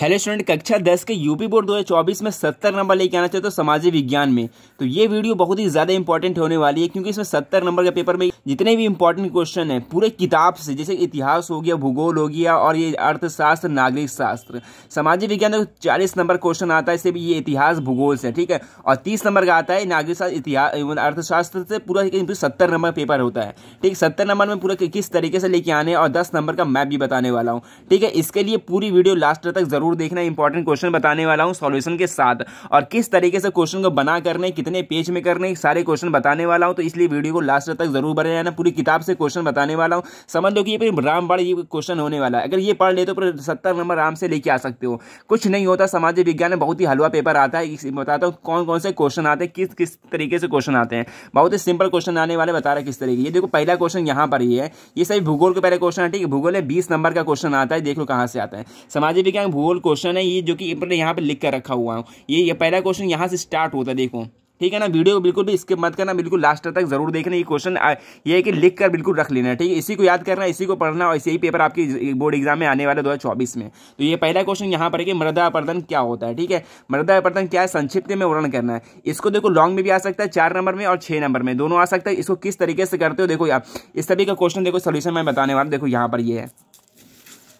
hello student कक्षा दस के यूपी बोर्ड 2024 में सत्तर नंबर लेके आना चाहते हो तो सामाजिक विज्ञान में तो ये वीडियो बहुत ही ज़्यादा इंपॉर्टेंट होने वाली है क्योंकि इसमें सत्तर नंबर के पेपर में जितने भी इंपॉर्टेंट क्वेश्चन हैं पूरे किताब से जैसे इतिहास हो गया भूगोल हो गया और ये अर्थशास्त्र नागरिक शास्त्र सामाजिक विज्ञान में चालीस नंबर क्वेश्चन आता है इससे भी ये इतिहास भूगोल से ठीक है और तीस नंबर का आता है नागरिक शास्त्र इतिहास अर्थशास्त्र से पूरा सत्तर नंबर पेपर होता है ठीक सत्तर नंबर में पूरा किस तरीके से लेके आने और दस नंबर का मैप भी बताने वाला हूँ ठीक है इसके लिए पूरी वीडियो लास्ट तक जरूर जरूर देखना इंपॉर्टेंट क्वेश्चन बताने वाला हूँ सॉल्यूशन के साथ और किस तरीके से क्वेश्चन को बना करने कितने पेज में करने सारे क्वेश्चन बताने वाला हूँ तो इसलिए वीडियो को लास्ट तक जरूर बने रहना पूरी किताब से क्वेश्चन बताने वाला हूँ समझ लो कि रामबाड़ ये क्वेश्चन होने वाला है अगर ये पढ़ ले तो सत्तर नंबर आराम से लेके आ सकते हो कुछ नहीं होता समाज विज्ञान में बहुत ही हलवा पेपर आता है बताता हूँ कौन कौन से क्वेश्चन आते हैं किस किस तरीके से क्वेश्चन आते हैं बहुत ही सिंपल क्वेश्चन आने वाले बता रहे किस तरीके ये देखो पहला क्वेश्चन यहाँ पर ही है ये सभी भूगोल के पहले क्वेश्चन है ठीक है भूगोल है बीस नंबर का क्वेश्चन आता है देख लो कहाँ से आता है सामाजिक विज्ञान भूगोल सिंपल क्वेश्चन है ये जो कि मैंने यहाँ पे लिख कर रखा हुआ हूँ ये ये पहला क्वेश्चन यहाँ से स्टार्ट होता है देखो ठीक है ना वीडियो को बिल्कुल भी स्किप मत करना बिल्कुल लास्ट तक जरूर देखना ये क्वेश्चन ये है कि लिख कर बिल्कुल रख लेना ठीक है इसी को याद करना इसी को पढ़ना और ऐसे ही पेपर आपकी बोर्ड एग्जाम में आने वाला दो हज़ार चौबीस में तो ये पहला क्वेश्चन यहाँ पर है कि मृदा अपर्दन क्या होता है ठीक है मृदा अपर्दन क्या है संक्षिप्त में वर्णन करना है इसको देखो लॉन्ग में भी आ सकता है चार नंबर में और छः नंबर में दोनों आ सकता है इसको किस तरीके से करते हो देखो यार इस सभी का क्वेश्चन देखो सोल्यूशन मैं बताने वाला देखो यहाँ पर ये है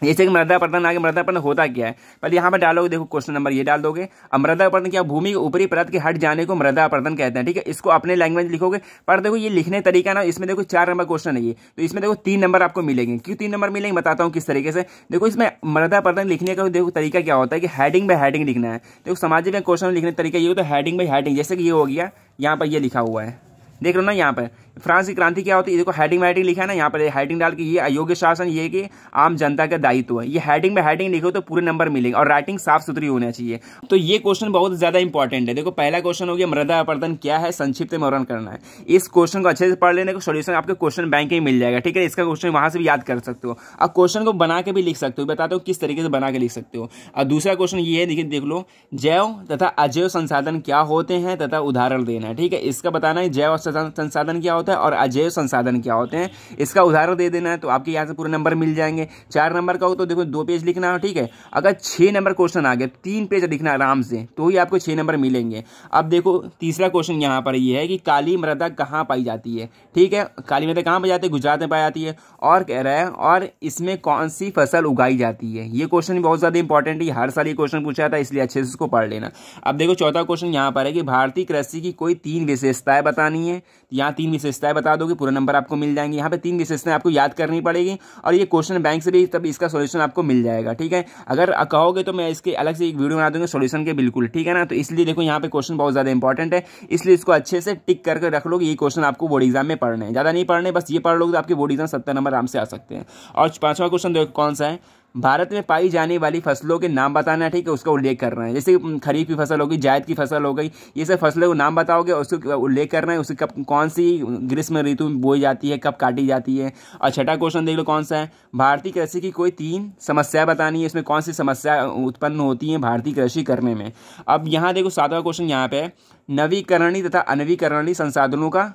जैसे कि मृदा अपरदन आगे मृदा अपरदन होता क्या है पहले यहाँ पर डालोगे देखो क्वेश्चन नंबर ये डाल दोगे अब मृदा क्या भूमि के ऊपरी परत के हट जाने को मृदा अपरदन कहते हैं ठीक है इसको अपने लैंग्वेज लिखोगे पर देखो ये लिखने तरीका ना इसमें देखो चार नंबर क्वेश्चन है ये तो इसमें देखो तीन नंबर आपको मिलेंगे क्यों तीन नंबर मिलेंगे बताता हूँ किस तरीके से देखो इसमें मृदा प्रदन लिखने का देखो तरीका क्या होता है कि हैडिंग बाई हैडिंग लिखना है देखो सामाजिक में क्वेश्चन लिखने का तरीका ये होता है हैडिंग बाय हैडिंग जैसे कि ये हो गया यहाँ पर ये लिखा हुआ है देख लो ना यहाँ पर फ्रांस की क्रांति क्या होती है देखो हेडिंग वेडिंग लिखा है ना यहाँ पर हेडिंग डाल के ये अयोग्य शासन ये कि आम जनता का दायित्व है ये हेडिंग में हेडिंग लिखो तो पूरे नंबर मिलेंगे और राइटिंग साफ सुथरी होना चाहिए तो ये क्वेश्चन बहुत ज़्यादा इंपॉर्टेंट है देखो पहला क्वेश्चन हो गया मृदा अपर्दन क्या है संक्षिप्त में करना है इस क्वेश्चन को अच्छे से पढ़ लेने का सोल्यूशन आपके क्वेश्चन बैंक ही मिल जाएगा ठीक है इसका क्वेश्चन वहां से भी याद कर सकते हो अब क्वेश्चन को बना के भी लिख सकते हो बताते हो किस तरीके से बना के लिख सकते हो और दूसरा क्वेश्चन ये है देख लो जैव तथा अजैव संसाधन क्या होते हैं तथा उदाहरण देना है ठीक है इसका बताना है जैव संसाधन क्या होता है और अजैव संसाधन क्या होते हैं इसका उदाहरण दे देना है तो आपके यहाँ से पूरे नंबर मिल जाएंगे चार नंबर का हो तो देखो दो पेज लिखना हो ठीक है अगर छः नंबर क्वेश्चन आ गया तो तीन पेज लिखना आराम से तो ही आपको छः नंबर मिलेंगे अब देखो तीसरा क्वेश्चन यहाँ पर ये है कि काली मृदा कहाँ पाई जाती है ठीक है काली मृदा कहाँ पाई जाती है गुजरात में पाई जाती है और कह रहा है और इसमें कौन सी फसल उगाई जाती है ये क्वेश्चन बहुत ज़्यादा इंपॉर्टेंट है हर साल ये क्वेश्चन पूछा जाता है इसलिए अच्छे से इसको पढ़ लेना अब देखो चौथा क्वेश्चन यहाँ पर है कि भारतीय कृषि की कोई तीन विशेषताएं बतानी है यहाँ तीन विशेष विशेषताएं बता दोगे पूरा नंबर आपको मिल जाएंगे यहाँ पे तीन विशेषताएं आपको याद करनी पड़ेगी और ये क्वेश्चन बैंक से भी तब इसका सोल्यूशन आपको मिल जाएगा ठीक है अगर कहोगे तो मैं इसके अलग से एक वीडियो बना दूंगा सोल्यूशन के बिल्कुल ठीक है ना तो इसलिए देखो यहाँ पे क्वेश्चन बहुत ज़्यादा इंपॉर्टेंट है इसलिए इसको अच्छे से टिक करके रख लो ये क्वेश्चन आपको बोर्ड एग्जाम में पढ़ने ज़्यादा नहीं पढ़ने बस ये पढ़ लो तो आपके बोर्ड एग्जाम सत्तर नंबर आराम से आ सकते हैं और पांचवा क्वेश्चन देखो कौन सा है भारत में पाई जाने वाली फसलों के नाम बताना ठीक है उसका उल्लेख करना है जैसे खरीफ की फसल होगी जायद की फसल हो गई ये सब फसलों को नाम बताओगे उसको उल्लेख करना है उसकी कब कौन सी ग्रीष्म ऋतु में बोई जाती है कब काटी जाती है और छठा क्वेश्चन देख लो कौन सा है भारतीय कृषि की कोई तीन समस्या बतानी है इसमें कौन सी समस्या उत्पन्न होती है भारतीय कृषि करने में अब यहाँ देखो सातवा क्वेश्चन यहाँ पे नवीकरणीय तथा अनवीकरणीय संसाधनों का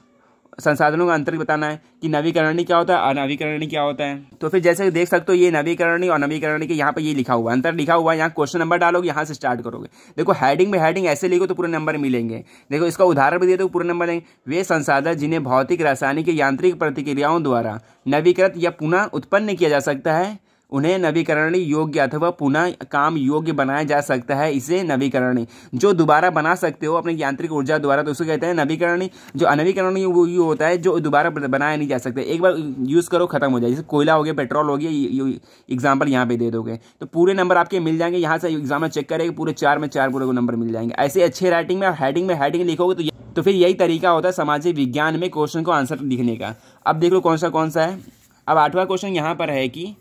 संसाधनों का अंतर बताना है कि नवीकरणीय क्या होता है अनवीकरणीय क्या होता है तो फिर जैसे देख सकते हो ये नवीकरणीय और नवीकरणीय के यहाँ पर ये लिखा हुआ अंतर लिखा हुआ है यहाँ क्वेश्चन नंबर डालोगे यहाँ से स्टार्ट करोगे देखो हैडिंग में हैडिंग ऐसे लिखो तो पूरे नंबर मिलेंगे देखो इसका उदाहरण भी दे तो पूरे नंबर लेंगे वे संसाधन जिन्हें भौतिक रासायनिक यांत्रिक प्रतिक्रियाओं द्वारा नवीकृत या पुनः उत्पन्न किया जा सकता है उन्हें नवीकरणीय योग्य अथवा पुनः काम योग्य बनाया जा सकता है इसे नवीकरणीय जो दोबारा बना सकते हो अपने यांत्रिक ऊर्जा द्वारा तो उसे कहते हैं नवीकरणीय जो अनवीकरणीय वो यू होता है जो दोबारा बनाया नहीं जा सकता एक बार यूज़ करो खत्म हो जाए जैसे कोयला हो गया पेट्रोल हो गया एग्जाम्पल यहाँ पे दे दोगे तो पूरे नंबर आपके मिल जाएंगे यहाँ से एग्जाम्पल चेक करेंगे पूरे चार में चार पूरे को नंबर मिल जाएंगे ऐसे अच्छे राइटिंग में हेडिंग में हेडिंग लिखोगे तो तो फिर यही तरीका होता है सामाजिक विज्ञान में क्वेश्चन को आंसर लिखने का अब देख लो कौन सा कौन सा है अब आठवां क्वेश्चन यहाँ पर है कि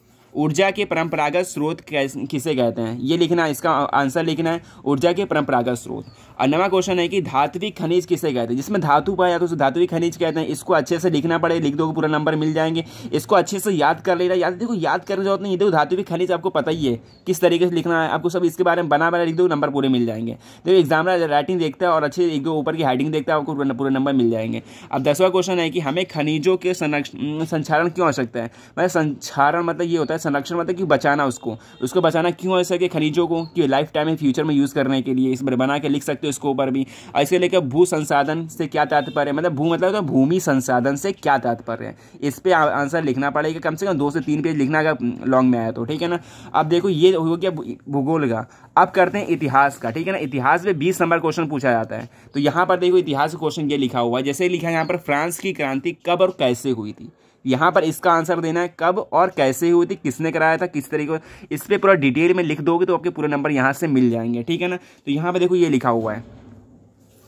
ऊर्जा के परंपरागत स्रोत किसे कहते हैं ये लिखना है इसका आंसर लिखना है ऊर्जा के परंपरागत स्रोत और नवा क्वेश्चन है कि धात्विक खनिज किसे कहते हैं जिसमें धातु पाया जाता है धात्विक खनिज कहते हैं इसको अच्छे से लिखना पड़े लिख दो पूरा नंबर मिल जाएंगे इसको अच्छे से याद कर लेना याद देखो याद करने जरूरत नहीं देखो धातुविक खनिज आपको पता ही है किस तरीके से लिखना है आपको सब इसके बारे में बना बना लिख दो नंबर पूरे मिल जाएंगे देखो एग्जाम राइटिंग देखता है और अच्छे एक दो ऊपर की हाइडिंग देखता है आपको पूरे नंबर मिल जाएंगे अब दसवा क्वेश्चन है कि हमें खनिजों के संरक्षण संचारण क्यों सकता है मतलब संचारण मतलब ये होता है संरक्षण मतलब कि बचाना उसको उसको बचाना क्यों हो सके खनिजों को कि लाइफ टाइम है फ्यूचर में यूज़ करने के लिए इस पर बना के लिख सकते हो इसके ऊपर भी और इसके लेकर भू संसाधन से क्या तात्पर्य है मतलब भू मतलब तो भूमि संसाधन से क्या तात्पर्य है इस पर आंसर लिखना पड़ेगा कम से कम दो से तीन पेज लिखना अगर लॉन्ग में आया तो ठीक है ना अब देखो ये हो गया भूगोल का अब करते हैं इतिहास का ठीक है ना इतिहास में बीस नंबर क्वेश्चन पूछा जाता है तो यहाँ पर देखो इतिहास क्वेश्चन ये लिखा हुआ है जैसे लिखा है यहाँ पर फ्रांस की क्रांति कब और कैसे हुई थी यहाँ पर इसका आंसर देना है कब और कैसे हुई थी किसने कराया था किस तरीके इस पर पूरा डिटेल में लिख दोगे तो आपके पूरे नंबर यहाँ से मिल जाएंगे ठीक है ना तो यहाँ पर देखो ये लिखा हुआ है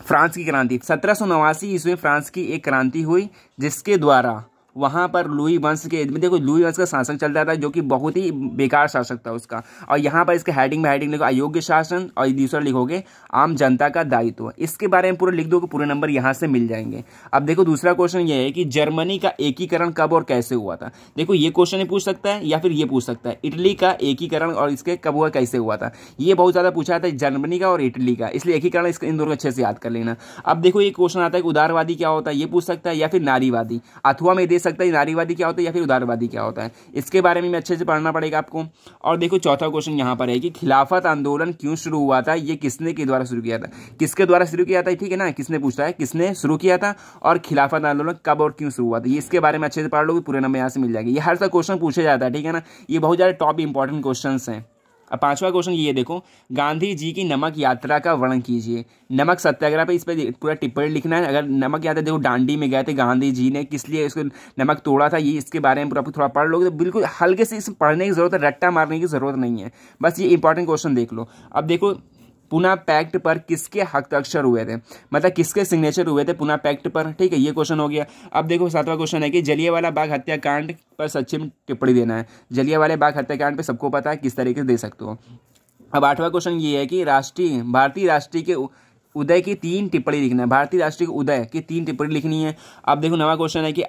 फ्रांस की क्रांति सत्रह सौ नवासी ईस्वी फ्रांस की एक क्रांति हुई जिसके द्वारा वहां पर लुई वंश के देखो लुई वंश का शासक चलता था जो कि बहुत ही बेकार शासक था उसका और यहाँ पर इसके हेडिंग में हेडिंग लिखो अयोग्य शासन और दूसरा लिखोगे आम जनता का दायित्व इसके बारे में पूरा लिख दो पूरे नंबर यहाँ से मिल जाएंगे अब देखो दूसरा क्वेश्चन ये है कि जर्मनी का एकीकरण कब और कैसे हुआ था देखो ये क्वेश्चन पूछ सकता है या फिर ये पूछ सकता है इटली का एकीकरण और इसके कब हुआ कैसे हुआ था ये बहुत ज़्यादा पूछा था जर्मनी का और इटली का इसलिए एकीकरण इसके इन दोनों को अच्छे से याद कर लेना अब देखो ये क्वेश्चन आता है उदारवादी क्या होता है ये पूछ सकता है या फिर नारीवादी अथवा में देश सकता है नारीवादी क्या होता है या फिर उदारवादी क्या होता है इसके बारे में अच्छे से पढ़ना पड़ेगा आपको और देखो चौथा क्वेश्चन यहाँ पर है कि खिलाफत आंदोलन क्यों शुरू हुआ था ये किसने के द्वारा शुरू किया था किसके द्वारा शुरू किया था ठीक है ना किसने पूछता है किसने शुरू किया था और खिलाफत आंदोलन कब और क्यों शुरू हुआ था ये इसके बारे में अच्छे से पढ़ लो पूरे नंबर यहाँ से मिल जाएगी ये हर सा क्वेश्चन पूछा जाता है ठीक है ना ये बहुत ज़्यादा टॉप इंपॉर्टेंट क्वेश्चन हैं अब पांचवा क्वेश्चन ये देखो गांधी जी की नमक यात्रा का वर्णन कीजिए नमक सत्याग्रह पे इस पर पूरा टिप्पणी लिखना है अगर नमक यात्रा देखो डांडी में गए थे गांधी जी ने किस लिए उसको नमक तोड़ा था ये इसके बारे में पूरा थोड़ा पढ़ लोगे तो बिल्कुल हल्के से इसमें पढ़ने की जरूरत है रट्टा मारने की जरूरत नहीं है बस ये इंपॉर्टेंट क्वेश्चन देख लो अब देखो पुना पैक्ट पर किसके हस्ताक्षर हुए थे मतलब किसके सिग्नेचर हुए थे पुना पैक्ट पर ठीक है ये क्वेश्चन हो गया अब देखो सातवां क्वेश्चन है कि जलियावाला बाग हत्याकांड पर सचिन टिप्पणी देना है वाले बाग हत्याकांड पर सबको पता है किस तरीके से दे सकते हो अब आठवां क्वेश्चन ये है कि राष्ट्रीय भारतीय राष्ट्रीय के उदय की तीन टिप्पणी लिखना है भारतीय राष्ट्रीय उदय की तीन टिप्पणी लिखनी है अब देखो नवा क्वेश्चन है कि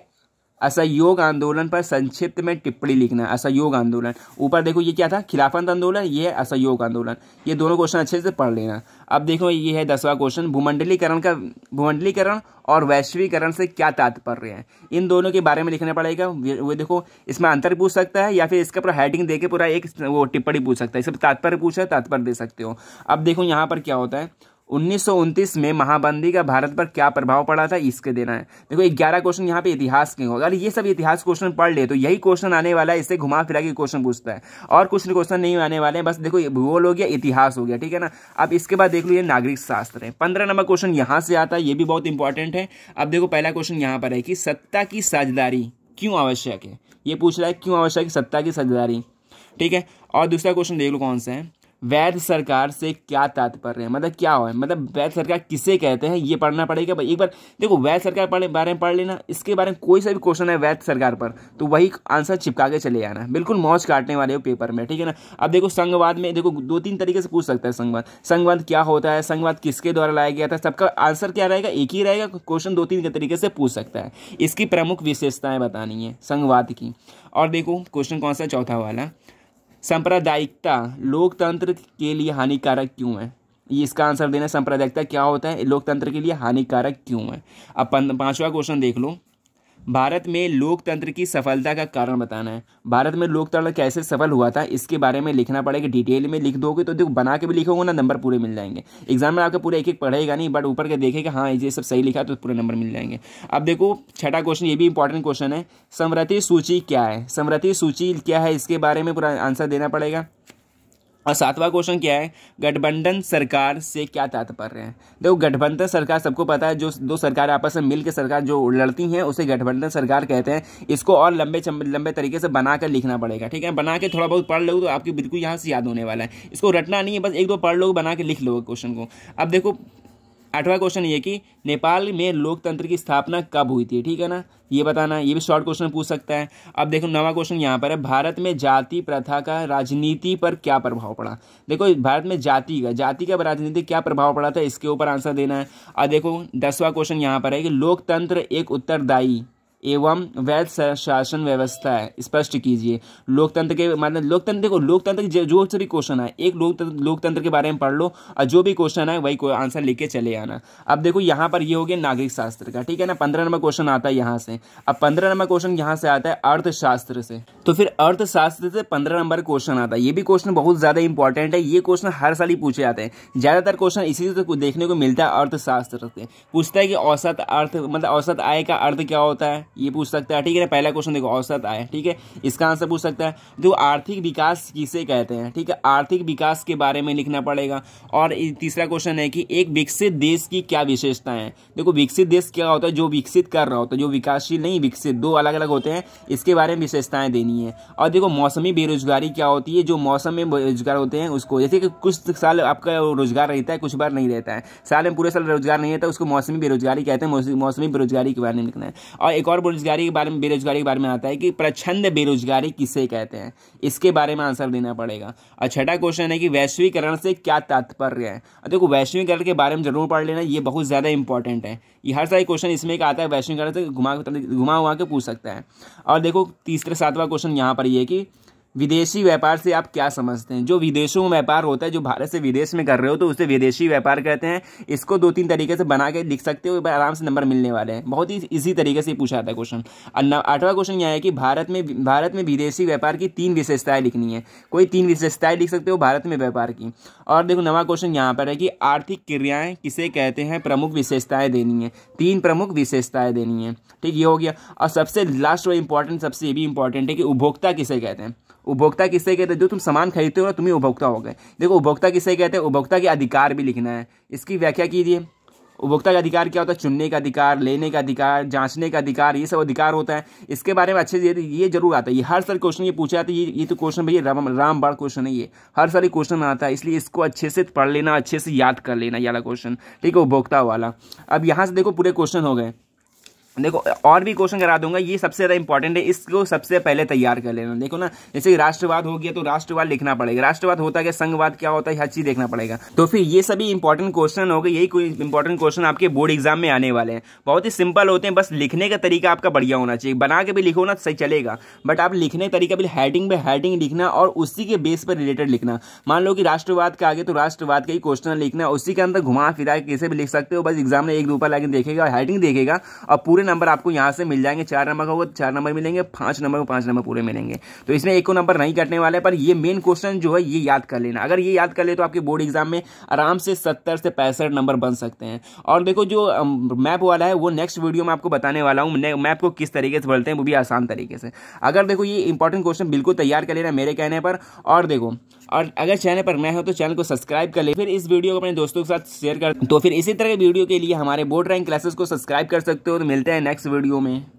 असहयोग आंदोलन पर संक्षिप्त में टिप्पणी लिखना असहयोग आंदोलन ऊपर देखो ये क्या था खिलाफत आंदोलन ये है असहयोग आंदोलन ये दोनों क्वेश्चन अच्छे से पढ़ लेना अब देखो ये है दसवां क्वेश्चन भूमंडलीकरण का भूमंडलीकरण और वैश्वीकरण से क्या तात्पर्य है इन दोनों के बारे में लिखना पड़ेगा वो देखो इसमें अंतर पूछ सकता है या फिर इसका पूरा हेडिंग देके पूरा एक वो टिप्पणी पूछ सकता है इसका तात्पर्य पूछा तात्पर्य दे सकते हो अब देखो यहाँ पर क्या होता है उन्नीस में महाबंदी का भारत पर क्या प्रभाव पड़ा था इसके देना है देखो ग्यारह क्वेश्चन यहाँ पे इतिहास के होगा अगर ये सब इतिहास क्वेश्चन पढ़ ले तो यही क्वेश्चन आने वाला है इसे घुमा फिरा के क्वेश्चन पूछता है और कुछ क्वेश्चन नहीं आने वाले हैं बस देखो भूगोल हो गया इतिहास हो गया ठीक है ना अब इसके बाद देख लो ये नागरिक शास्त्र है पंद्रह नंबर क्वेश्चन यहाँ से आता है ये भी बहुत इंपॉर्टेंट है अब देखो पहला क्वेश्चन यहाँ पर है कि सत्ता की साझेदारी क्यों आवश्यक है ये पूछ रहा है क्यों आवश्यक है सत्ता की साझेदारी ठीक है और दूसरा क्वेश्चन देख लो कौन सा है वैध सरकार से क्या तात्पर्य है मतलब क्या हो मतलब वैध सरकार किसे कहते हैं ये पढ़ना पड़ेगा भाई एक बार देखो वैध सरकार पढ़ने बारे में पढ़ लेना इसके बारे में कोई सा भी क्वेश्चन है वैध सरकार पर तो वही आंसर चिपका के चले जाना बिल्कुल मौज काटने वाले हो पेपर में ठीक है ना अब देखो संघवाद में देखो दो तीन तरीके से पूछ सकता है संघवाद संघवाद क्या होता है संघवाद किसके द्वारा लाया गया था सबका आंसर क्या रहेगा एक ही रहेगा क्वेश्चन दो तीन तरीके से पूछ सकता है इसकी प्रमुख विशेषताएँ बतानी है संघवाद की और देखो क्वेश्चन कौन सा चौथा वाला सांप्रदायिकता लोकतंत्र के लिए हानिकारक क्यों है ये इसका आंसर देना सांप्रदायिकता क्या होता है लोकतंत्र के लिए हानिकारक क्यों है अब पांचवा क्वेश्चन देख लो भारत में लोकतंत्र की सफलता का कारण बताना है भारत में लोकतंत्र कैसे सफल हुआ था इसके बारे में लिखना पड़ेगा डिटेल में लिख दोगे तो देखो बना के भी लिखोगे ना नंबर पूरे मिल जाएंगे एग्जाम में आपका पूरे एक एक पढ़ेगा नहीं बट ऊपर के देखेगा हाँ ये सब सही लिखा तो पूरे नंबर मिल जाएंगे अब देखो छठा क्वेश्चन ये भी इंपॉर्टेंट क्वेश्चन है समृति सूची क्या है समृति सूची क्या है इसके बारे में पूरा आंसर देना पड़ेगा और सातवां क्वेश्चन क्या है गठबंधन सरकार से क्या तात्पर्य है देखो गठबंधन सरकार सबको पता है जो दो सरकार आपस में मिलकर सरकार जो लड़ती हैं उसे गठबंधन सरकार कहते हैं इसको और लंबे लंबे तरीके से बना कर लिखना पड़ेगा ठीक है बना के थोड़ा बहुत पढ़ लो तो आपकी बिल्कुल यहाँ से याद होने वाला है इसको रटना नहीं है बस एक दो पढ़ लो बना के लिख लो क्वेश्चन को अब देखो आठवां क्वेश्चन ये कि नेपाल में लोकतंत्र की स्थापना कब हुई थी ठीक है ना ये बताना ये भी शॉर्ट क्वेश्चन पूछ सकता है अब देखो नवा क्वेश्चन यहाँ पर है भारत में जाति प्रथा का राजनीति पर क्या प्रभाव पड़ा देखो भारत में जाति का जाति का राजनीति क्या प्रभाव पड़ा था इसके ऊपर आंसर देना है और देखो दसवां क्वेश्चन यहाँ पर है कि लोकतंत्र एक उत्तरदायी एवं वैध शासन व्यवस्था है स्पष्ट कीजिए लोकतंत्र के मतलब लोकतंत्र को लोकतंत्र के जो सभी भी क्वेश्चन है एक लोकतंत्र लोकतंत्र के बारे में पढ़ लो और जो भी क्वेश्चन है वही आंसर लेके चले आना अब देखो यहाँ पर ये हो गया नागरिक शास्त्र का ठीक है ना पंद्रह नंबर क्वेश्चन आता है यहाँ से अब पंद्रह नंबर क्वेश्चन यहाँ से आता है अर्थशास्त्र से तो फिर अर्थशास्त्र से पंद्रह नंबर क्वेश्चन आता है ये भी क्वेश्चन बहुत ज़्यादा इंपॉर्टेंट है ये क्वेश्चन हर साल ही पूछे जाते हैं ज़्यादातर क्वेश्चन इसी से देखने को मिलता है अर्थशास्त्र से पूछता है कि औसत अर्थ मतलब औसत आय का अर्थ क्या होता है ये पूछ सकता है ठीक है पहला क्वेश्चन देखो औसत आय ठीक है इसका आंसर पूछ सकता है देखो आर्थिक विकास किसे कहते हैं ठीक है आर्थिक विकास के बारे में लिखना पड़ेगा और तीसरा क्वेश्चन है कि एक विकसित देश की क्या विशेषता है देखो विकसित देश क्या होता है जो विकसित कर रहा होता है जो विकासशील नहीं विकसित दो अलग अलग होते हैं इसके बारे में विशेषताएं देनी है और देखो मौसमी बेरोजगारी क्या होती है जो मौसम में बेरोजगार होते हैं उसको जैसे कि कुछ साल आपका रोजगार रहता है कुछ बार नहीं रहता है साल में पूरे साल रोजगार नहीं रहता उसको मौसमी बेरोजगारी कहते हैं मौसमी बेरोजगारी के बारे में लिखना है और एक और बेरोजगारी के बारे में बेरोजगारी के बारे में आता है कि प्रछंद बेरोजगारी किसे कहते हैं इसके बारे में आंसर देना पड़ेगा और छठा क्वेश्चन है कि वैश्वीकरण से क्या तात्पर्य है देखो वैश्वीकरण के बारे में जरूर पढ़ लेना ये बहुत ज़्यादा इंपॉर्टेंट है ये हर सारे क्वेश्चन इसमें एक आता है वैश्वीकरण से घुमा घुमा हुआ के पूछ सकता है और देखो तीसरा सातवां क्वेश्चन यहाँ पर ये कि विदेशी व्यापार से आप क्या समझते हैं जो विदेशों में व्यापार होता है जो भारत से विदेश में कर रहे हो तो उसे विदेशी व्यापार कहते हैं इसको दो तीन तरीके से बना के लिख सकते हो आराम से नंबर मिलने वाले हैं बहुत ही इजी तरीके से पूछा है क्वेश्चन आठवां क्वेश्चन यह है कि भारत में भारत में विदेशी व्यापार की तीन विशेषताएं लिखनी है कोई तीन विशेषताएं लिख सकते हो भारत में व्यापार की और देखो नवा क्वेश्चन यहाँ पर है कि आर्थिक क्रियाएं किसे कहते हैं प्रमुख विशेषताएं देनी है तीन प्रमुख विशेषताएं देनी है ठीक ये हो गया और सबसे लास्ट और इंपॉर्टेंट सबसे ये भी इंपॉर्टेंट है कि उपभोक्ता किसे कहते हैं उपभोक्ता किससे कहते हैं जो तुम सामान खरीदते हो ना तुम्हें उपभोक्ता हो गए देखो उपभोक्ता किससे कहते हैं उपभोक्ता के अधिकार भी लिखना है इसकी व्याख्या कीजिए उपभोक्ता का अधिकार क्या होता है चुनने का अधिकार लेने का अधिकार जांचने का अधिकार ये सब अधिकार होता है इसके बारे में अच्छे से ये जरूर आता है ये हर सारे क्वेश्चन ये पूछा जाता है ये ये तो क्वेश्चन भैया राम राम बाढ़ क्वेश्चन है ये हर सारे क्वेश्चन आता है इसलिए इसको अच्छे से पढ़ लेना अच्छे से याद कर लेना ये वाला क्वेश्चन ठीक है उपभोक्ता वाला अब यहाँ से देखो पूरे क्वेश्चन हो गए देखो और भी क्वेश्चन करा दूंगा ये सबसे ज़्यादा इंपॉर्टेंट है इसको सबसे पहले तैयार कर लेना देखो ना जैसे राष्ट्रवाद हो गया तो राष्ट्रवाद लिखना पड़ेगा राष्ट्रवाद होता है संघवाद क्या होता है हर चीज़ देखना पड़ेगा तो फिर ये सभी इंपॉर्टेंट क्वेश्चन हो गए यही इंपॉर्टेंट क्वेश्चन आपके बोर्ड एग्जाम में आने वाले हैं बहुत ही सिंपल होते हैं बस लिखने का तरीका आपका बढ़िया होना चाहिए बना के भी लिखो ना तो सही चलेगा बट आप लिखने का तरीका भी हैडिंग में हैडिंग लिखना और उसी के बेस पर रिलेटेड लिखना मान लो कि राष्ट्रवाद का आगे तो राष्ट्रवाद का ही क्वेश्चन लिखना उसी के अंदर घुमा फिरा कैसे भी लिख सकते हो बस एग्जाम में एक दो पर लाइन देखेगा और हैडिंग देखेगा और पूरे नंबर आपको यहाँ से मिल जाएंगे चार नंबर का होगा चार नंबर मिलेंगे पांच नंबर को पाँच नंबर पूरे मिलेंगे तो इसमें एक को नंबर नहीं कटने वाले पर ये मेन क्वेश्चन जो है ये याद कर लेना अगर ये याद कर ले तो आपके बोर्ड एग्जाम में आराम से सत्तर से पैंसठ नंबर बन सकते हैं और देखो जो मैप वाला है वो नेक्स्ट वीडियो में आपको बताने वाला हूँ मैप को किस तरीके से बोलते हैं वो भी आसान तरीके से अगर देखो ये इंपॉर्टेंट क्वेश्चन बिल्कुल तैयार कर लेना मेरे कहने पर और देखो और अगर चैनल पर नए हो तो चैनल को सब्सक्राइब कर ले फिर इस वीडियो को अपने दोस्तों के साथ शेयर कर तो फिर इसी तरह के वीडियो के लिए हमारे बोर्ड रैंक क्लासेस को सब्सक्राइब कर सकते हो तो मिलते हैं नेक्स्ट वीडियो में